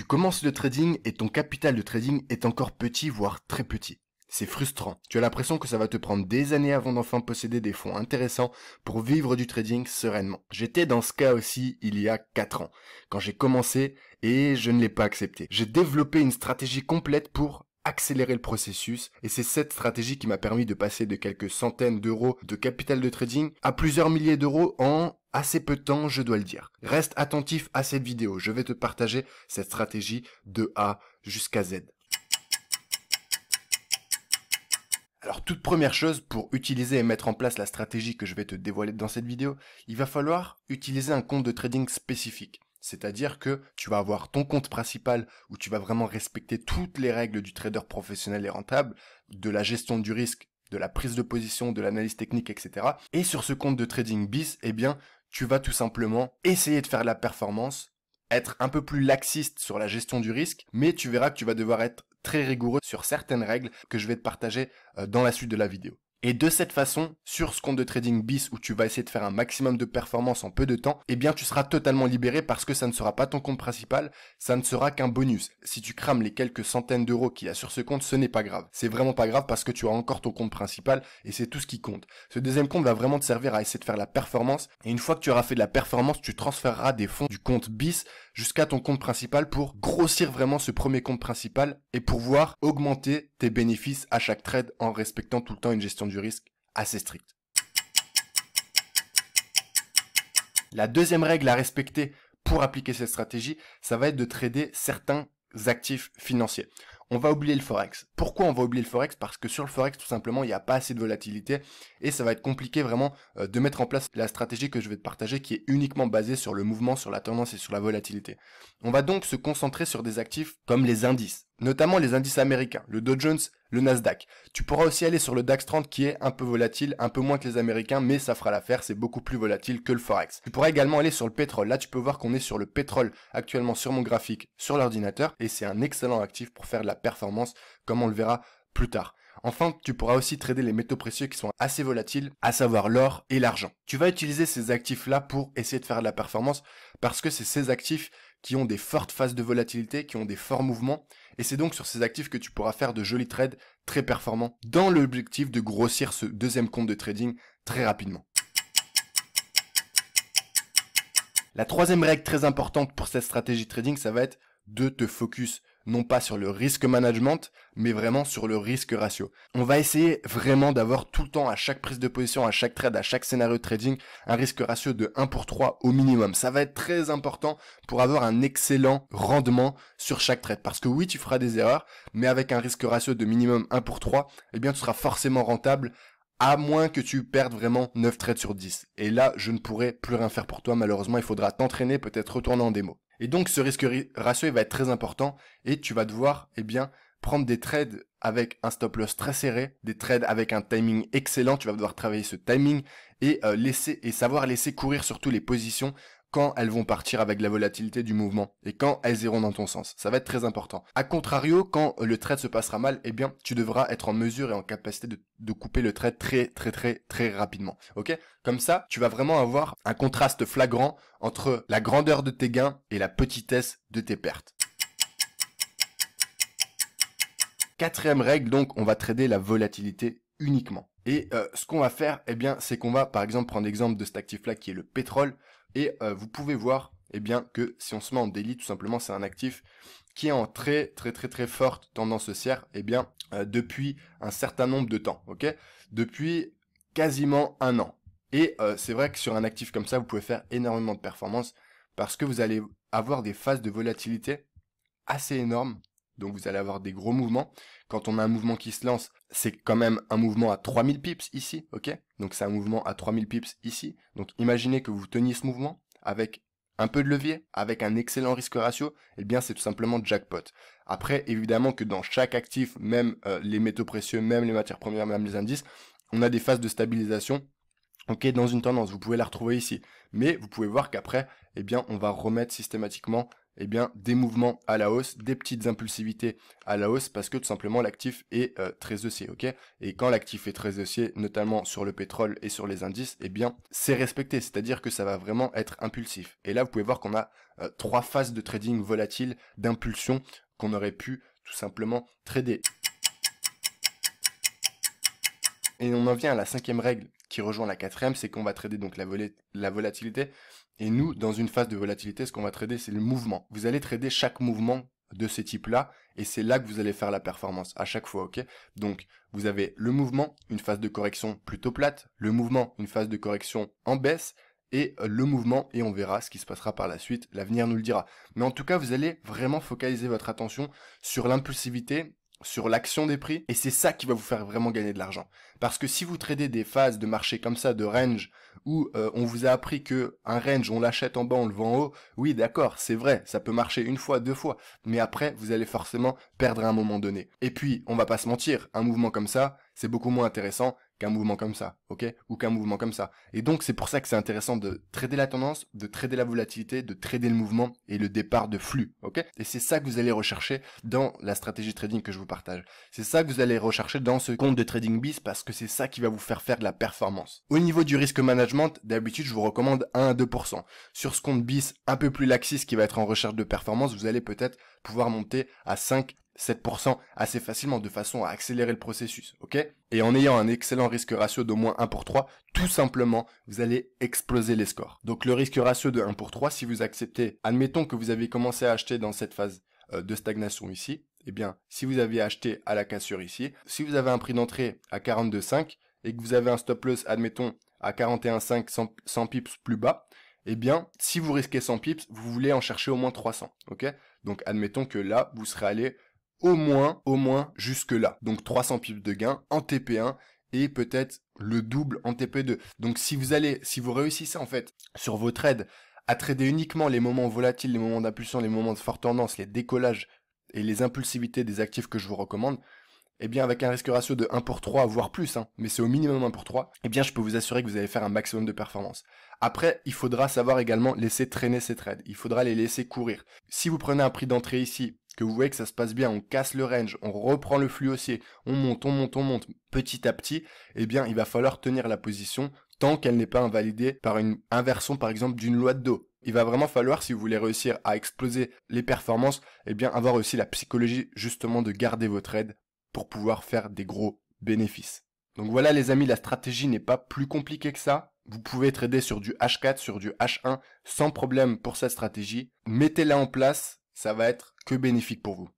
Tu commences le trading et ton capital de trading est encore petit, voire très petit. C'est frustrant. Tu as l'impression que ça va te prendre des années avant d'enfin posséder des fonds intéressants pour vivre du trading sereinement. J'étais dans ce cas aussi il y a 4 ans, quand j'ai commencé et je ne l'ai pas accepté. J'ai développé une stratégie complète pour accélérer le processus et c'est cette stratégie qui m'a permis de passer de quelques centaines d'euros de capital de trading à plusieurs milliers d'euros en assez peu de temps, je dois le dire. Reste attentif à cette vidéo, je vais te partager cette stratégie de A jusqu'à Z. Alors toute première chose, pour utiliser et mettre en place la stratégie que je vais te dévoiler dans cette vidéo, il va falloir utiliser un compte de trading spécifique. C'est-à-dire que tu vas avoir ton compte principal où tu vas vraiment respecter toutes les règles du trader professionnel et rentable, de la gestion du risque, de la prise de position, de l'analyse technique, etc. Et sur ce compte de trading bis, eh bien, tu vas tout simplement essayer de faire de la performance, être un peu plus laxiste sur la gestion du risque, mais tu verras que tu vas devoir être très rigoureux sur certaines règles que je vais te partager euh, dans la suite de la vidéo. Et de cette façon, sur ce compte de trading bis où tu vas essayer de faire un maximum de performance en peu de temps, eh bien tu seras totalement libéré parce que ça ne sera pas ton compte principal, ça ne sera qu'un bonus. Si tu crames les quelques centaines d'euros qu'il y a sur ce compte, ce n'est pas grave. C'est vraiment pas grave parce que tu as encore ton compte principal et c'est tout ce qui compte. Ce deuxième compte va vraiment te servir à essayer de faire la performance et une fois que tu auras fait de la performance, tu transféreras des fonds du compte bis jusqu'à ton compte principal pour grossir vraiment ce premier compte principal et pouvoir augmenter tes bénéfices à chaque trade en respectant tout le temps une gestion de risque assez strict. La deuxième règle à respecter pour appliquer cette stratégie, ça va être de trader certains actifs financiers. On va oublier le forex. Pourquoi on va oublier le forex Parce que sur le forex, tout simplement, il n'y a pas assez de volatilité et ça va être compliqué vraiment euh, de mettre en place la stratégie que je vais te partager qui est uniquement basée sur le mouvement, sur la tendance et sur la volatilité. On va donc se concentrer sur des actifs comme les indices, notamment les indices américains. Le Dow Jones le Nasdaq. Tu pourras aussi aller sur le DAX 30 qui est un peu volatile, un peu moins que les Américains, mais ça fera l'affaire, c'est beaucoup plus volatile que le Forex. Tu pourras également aller sur le pétrole. Là, tu peux voir qu'on est sur le pétrole actuellement sur mon graphique, sur l'ordinateur, et c'est un excellent actif pour faire de la performance, comme on le verra plus tard. Enfin, tu pourras aussi trader les métaux précieux qui sont assez volatiles, à savoir l'or et l'argent. Tu vas utiliser ces actifs-là pour essayer de faire de la performance parce que c'est ces actifs qui ont des fortes phases de volatilité, qui ont des forts mouvements, et c'est donc sur ces actifs que tu pourras faire de jolis trades très performants dans l'objectif de grossir ce deuxième compte de trading très rapidement. La troisième règle très importante pour cette stratégie de trading, ça va être de te focus non pas sur le risque management, mais vraiment sur le risque ratio. On va essayer vraiment d'avoir tout le temps, à chaque prise de position, à chaque trade, à chaque scénario de trading, un risque ratio de 1 pour 3 au minimum. Ça va être très important pour avoir un excellent rendement sur chaque trade. Parce que oui, tu feras des erreurs, mais avec un risque ratio de minimum 1 pour 3, eh bien, tu seras forcément rentable à moins que tu perdes vraiment 9 trades sur 10. Et là, je ne pourrai plus rien faire pour toi, malheureusement, il faudra t'entraîner, peut-être retourner en démo. Et donc ce risque ratio va être très important et tu vas devoir eh bien prendre des trades avec un stop loss très serré, des trades avec un timing excellent, tu vas devoir travailler ce timing et euh, laisser et savoir laisser courir surtout les positions quand elles vont partir avec la volatilité du mouvement et quand elles iront dans ton sens. Ça va être très important. A contrario, quand le trade se passera mal, eh bien, tu devras être en mesure et en capacité de, couper le trade très, très, très, très rapidement. Ok Comme ça, tu vas vraiment avoir un contraste flagrant entre la grandeur de tes gains et la petitesse de tes pertes. Quatrième règle, donc, on va trader la volatilité uniquement. Et euh, ce qu'on va faire, eh bien, c'est qu'on va, par exemple, prendre l'exemple de cet actif-là qui est le pétrole. Et euh, vous pouvez voir eh bien que si on se met en délit, tout simplement, c'est un actif qui est en très très très très forte tendance haussière, eh bien euh, depuis un certain nombre de temps, ok Depuis quasiment un an. Et euh, c'est vrai que sur un actif comme ça, vous pouvez faire énormément de performances parce que vous allez avoir des phases de volatilité assez énormes donc vous allez avoir des gros mouvements. Quand on a un mouvement qui se lance, c'est quand même un mouvement à 3000 pips ici, ok Donc c'est un mouvement à 3000 pips ici. Donc imaginez que vous teniez ce mouvement avec un peu de levier, avec un excellent risque ratio, eh bien c'est tout simplement jackpot. Après, évidemment que dans chaque actif, même euh, les métaux précieux, même les matières premières, même les indices, on a des phases de stabilisation ok, dans une tendance, vous pouvez la retrouver ici. Mais vous pouvez voir qu'après, eh bien, on va remettre systématiquement eh bien, des mouvements à la hausse, des petites impulsivités à la hausse, parce que tout simplement l'actif est euh, très haussier, ok Et quand l'actif est très haussier, notamment sur le pétrole et sur les indices, eh bien, c'est respecté, c'est-à-dire que ça va vraiment être impulsif. Et là, vous pouvez voir qu'on a euh, trois phases de trading volatile, d'impulsion, qu'on aurait pu tout simplement trader. Et on en vient à la cinquième règle qui rejoint la quatrième, c'est qu'on va trader donc la volatilité et nous, dans une phase de volatilité, ce qu'on va trader, c'est le mouvement. Vous allez trader chaque mouvement de ces types-là, et c'est là que vous allez faire la performance à chaque fois, ok Donc, vous avez le mouvement, une phase de correction plutôt plate, le mouvement, une phase de correction en baisse, et euh, le mouvement, et on verra ce qui se passera par la suite, l'avenir nous le dira. Mais en tout cas, vous allez vraiment focaliser votre attention sur l'impulsivité, sur l'action des prix, et c'est ça qui va vous faire vraiment gagner de l'argent. Parce que si vous tradez des phases de marché comme ça, de range, où euh, on vous a appris que un range, on l'achète en bas, on le vend en haut, oui d'accord, c'est vrai, ça peut marcher une fois, deux fois, mais après, vous allez forcément perdre à un moment donné. Et puis, on va pas se mentir, un mouvement comme ça, c'est beaucoup moins intéressant qu'un mouvement comme ça, ok Ou qu'un mouvement comme ça. Et donc c'est pour ça que c'est intéressant de trader la tendance, de trader la volatilité, de trader le mouvement et le départ de flux, ok Et c'est ça que vous allez rechercher dans la stratégie trading que je vous partage. C'est ça que vous allez rechercher dans ce compte de trading bis parce que c'est ça qui va vous faire faire de la performance. Au niveau du risque management, d'habitude, je vous recommande 1 à 2%. Sur ce compte bis, un peu plus laxiste qui va être en recherche de performance, vous allez peut-être pouvoir monter à 5 7% assez facilement de façon à accélérer le processus, ok Et en ayant un excellent risque ratio d'au moins 1 pour 3, tout simplement, vous allez exploser les scores. Donc le risque ratio de 1 pour 3, si vous acceptez, admettons que vous avez commencé à acheter dans cette phase euh, de stagnation ici, eh bien, si vous avez acheté à la cassure ici, si vous avez un prix d'entrée à 42,5 et que vous avez un stop loss, admettons, à 41,5 100, pips plus bas, eh bien, si vous risquez 100 pips, vous voulez en chercher au moins 300, ok Donc, admettons que là, vous serez allé au moins, au moins jusque là. Donc, 300 pips de gain en TP1 et peut-être le double en TP2. Donc, si vous allez, si vous réussissez, en fait, sur vos trades, à trader uniquement les moments volatiles, les moments d'impulsion, les moments de forte tendance, les décollages et les impulsivités des actifs que je vous recommande, eh bien avec un risque ratio de 1 pour 3, voire plus, hein, mais c'est au minimum 1 pour 3, eh bien je peux vous assurer que vous allez faire un maximum de performance. Après, il faudra savoir également laisser traîner ces trades, il faudra les laisser courir. Si vous prenez un prix d'entrée ici, que vous voyez que ça se passe bien, on casse le range, on reprend le flux haussier, on monte, on monte, on monte, petit à petit, eh bien il va falloir tenir la position tant qu'elle n'est pas invalidée par une inversion par exemple d'une loi de dos. Il va vraiment falloir, si vous voulez réussir à exploser les performances, eh bien avoir aussi la psychologie justement de garder vos trades pour pouvoir faire des gros bénéfices. Donc voilà les amis, la stratégie n'est pas plus compliquée que ça. Vous pouvez trader sur du H4, sur du H1 sans problème pour cette stratégie. Mettez-la en place, ça va être que bénéfique pour vous.